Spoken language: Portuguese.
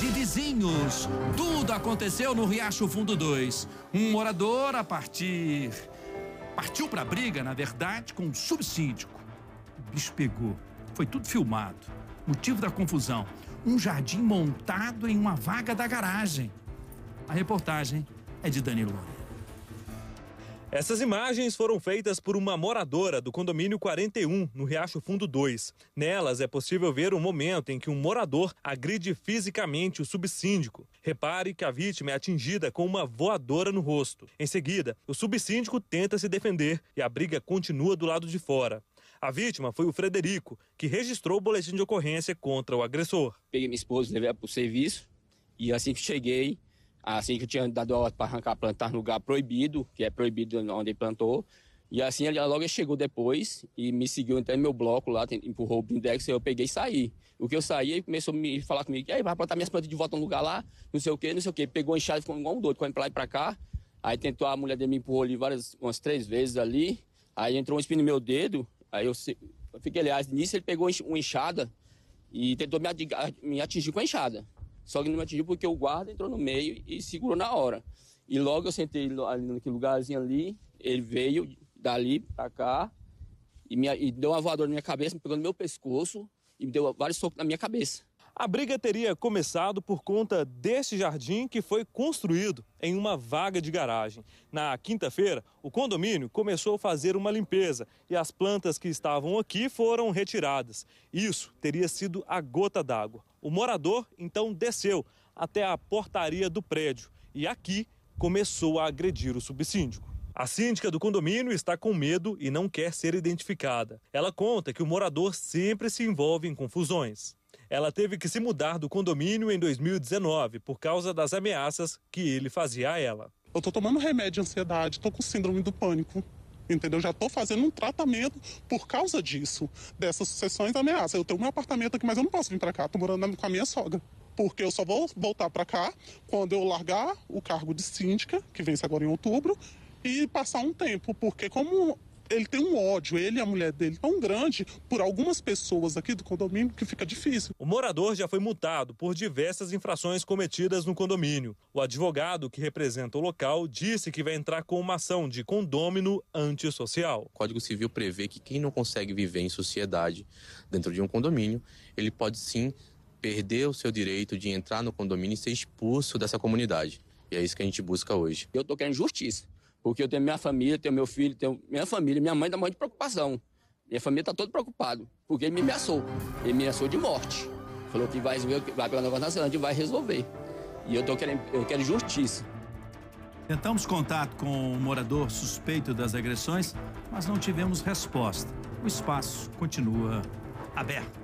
de vizinhos. Tudo aconteceu no Riacho Fundo 2. Um morador a partir. Partiu pra briga, na verdade, com um subsíndico. O bicho pegou. Foi tudo filmado. Motivo da confusão: um jardim montado em uma vaga da garagem. A reportagem é de Danilo Lourenço. Essas imagens foram feitas por uma moradora do condomínio 41, no Riacho Fundo 2. Nelas é possível ver o momento em que um morador agride fisicamente o subsíndico. Repare que a vítima é atingida com uma voadora no rosto. Em seguida, o subsíndico tenta se defender e a briga continua do lado de fora. A vítima foi o Frederico, que registrou o boletim de ocorrência contra o agressor. Peguei minha esposa, levei para o serviço e assim que cheguei, Assim que eu tinha dado a ordem para arrancar a planta, no lugar proibido, que é proibido onde ele plantou. E assim, ele, logo ele chegou depois e me seguiu até meu bloco lá, empurrou o Bindex, eu peguei e saí. O que eu saí, ele começou a me falar comigo, e aí, vai plantar minhas plantas de volta no lugar lá, não sei o quê, não sei o quê. Pegou a enxada, ficou igual um doido, correndo pra lá e pra cá. Aí tentou, a mulher dele me empurrou ali várias, umas três vezes ali. Aí entrou um espinho no meu dedo, aí eu, eu fiquei, aliás, nisso ele pegou uma enxada e tentou me, me atingir com a enxada. Só que ele não me atingiu porque o guarda entrou no meio e segurou na hora. E logo eu sentei ali naquele lugarzinho ali, ele veio dali pra cá e, me, e deu uma voadora na minha cabeça, me pegou no meu pescoço e me deu vários socos na minha cabeça. A briga teria começado por conta deste jardim que foi construído em uma vaga de garagem. Na quinta-feira, o condomínio começou a fazer uma limpeza e as plantas que estavam aqui foram retiradas. Isso teria sido a gota d'água. O morador então desceu até a portaria do prédio e aqui começou a agredir o subsíndico. A síndica do condomínio está com medo e não quer ser identificada. Ela conta que o morador sempre se envolve em confusões ela teve que se mudar do condomínio em 2019 por causa das ameaças que ele fazia a ela. Eu tô tomando remédio de ansiedade, tô com síndrome do pânico entendeu? Já estou fazendo um tratamento por causa disso, dessas sucessões de ameaças. Eu tenho meu apartamento aqui, mas eu não posso vir para cá, estou morando com a minha sogra. Porque eu só vou voltar para cá quando eu largar o cargo de síndica, que vence agora em outubro, e passar um tempo. Porque, como ele tem um ódio, ele e a mulher dele, tão grande por algumas pessoas aqui do condomínio que fica difícil. O morador já foi multado por diversas infrações cometidas no condomínio. O advogado que representa o local disse que vai entrar com uma ação de condômino antissocial. O Código Civil prevê que quem não consegue viver em sociedade dentro de um condomínio, ele pode sim perder o seu direito de entrar no condomínio e ser expulso dessa comunidade. E é isso que a gente busca hoje. Eu tô querendo justiça. Porque eu tenho minha família, tenho meu filho, tenho minha família. Minha mãe está muito de preocupação. Minha família está toda preocupada, porque ele me ameaçou. Ele me ameaçou de morte. Falou que vai resolver, que vai para Nova Zelândia e vai resolver. E eu, tô querendo, eu quero justiça. Tentamos contato com o um morador suspeito das agressões, mas não tivemos resposta. O espaço continua aberto.